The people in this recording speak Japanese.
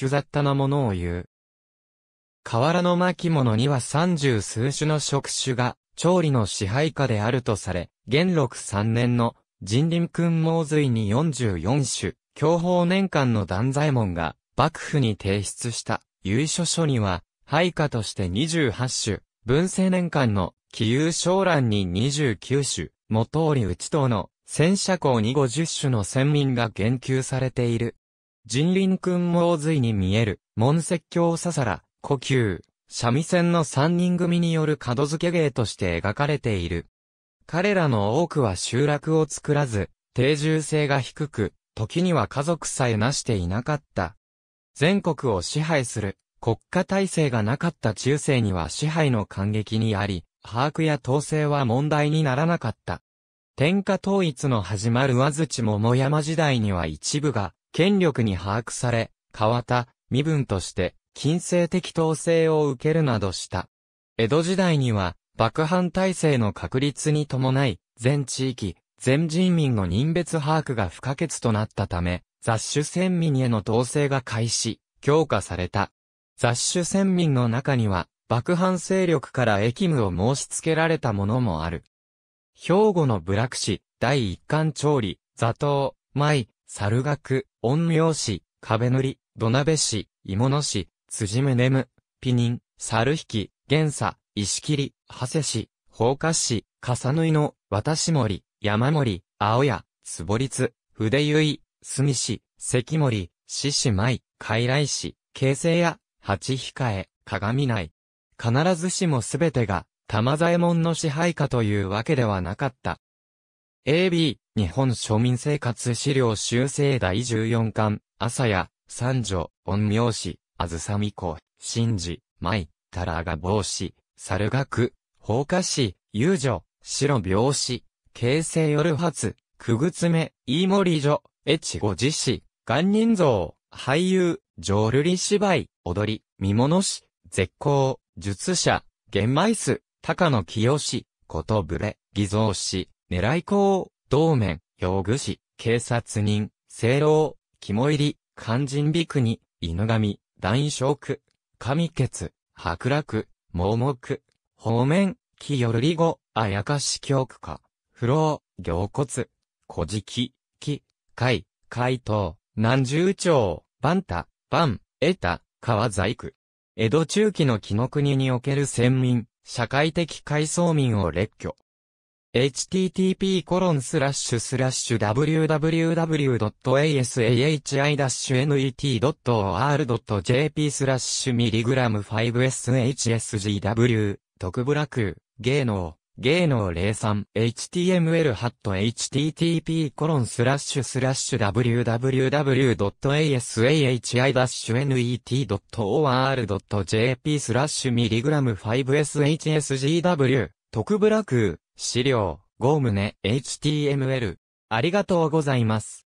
中雑多なものを言う。原の巻物には三十数種の触手が、調理の支配下であるとされ、元禄三年の人林君毛髄に四十四種、享保年間の断左衛門が幕府に提出した優書書には、配下として二十八種、文政年間の気有商欄に二十九種、元織内等の戦車校に五十種の先民が言及されている。人林君も大髄に見える、門説教ささら、呼吸、三味線の三人組による角付け芸として描かれている。彼らの多くは集落を作らず、定住性が低く、時には家族さえなしていなかった。全国を支配する国家体制がなかった中世には支配の感激にあり、把握や統制は問題にならなかった。天下統一の始まる和土桃山時代には一部が権力に把握され、変わった、身分として、金星的統制を受けるなどした。江戸時代には、幕藩体制の確立に伴い、全地域、全人民の人別把握が不可欠となったため、雑種先民への統制が開始、強化された。雑種先民の中には、幕藩勢力から駅務を申し付けられたものもある。兵庫の部落市、第一巻調理、座頭、舞、猿楽、恩苗氏、壁塗り、土鍋氏、芋野氏、辻宗む、ピニン、猿引、き、玄佐、石切、長谷氏、放火氏、笠縫の、渡し森、山森、青谷、坪立、筆ゆい、住師、関森、獅子舞、海来氏、形成や、八控え、鏡内。必ずしもすべてが、玉左衛門の支配下というわけではなかった。AB、日本庶民生活資料修正第14巻、朝や、三女、恩陽師、あずさみこ、神事、舞、たらが帽子、猿学、放火師、遊女、白病師、形成夜発、九ぐつめ、飯森女、越後自子、元人像、俳優、浄瑠璃芝居、踊り、見物師、絶好、術者、玄米酢、高野清、ことぶれ、偽造師、狙い校、同面、用具師、警察人、聖老、肝入り、肝心美国、犬神、大将区、神血、白楽、盲目、方面、木よるりご、あやかし教区か、不老、行骨、古事記、木、海、海東、南十町、万太、万、得た、川細工。江戸中期の木の国における先民、社会的階層民を列挙。http://www.asahi-net.or.jp コロンススララッッシシュュスラッシュミリグラム 5shsgw 特ブラク芸能芸能03 html ハット http コロンスラッシュスラッシュ www.asahi-net.or.jp スラッシュミリグラム 5shsgw 特ブラク資料、ムね。HTML。ありがとうございます。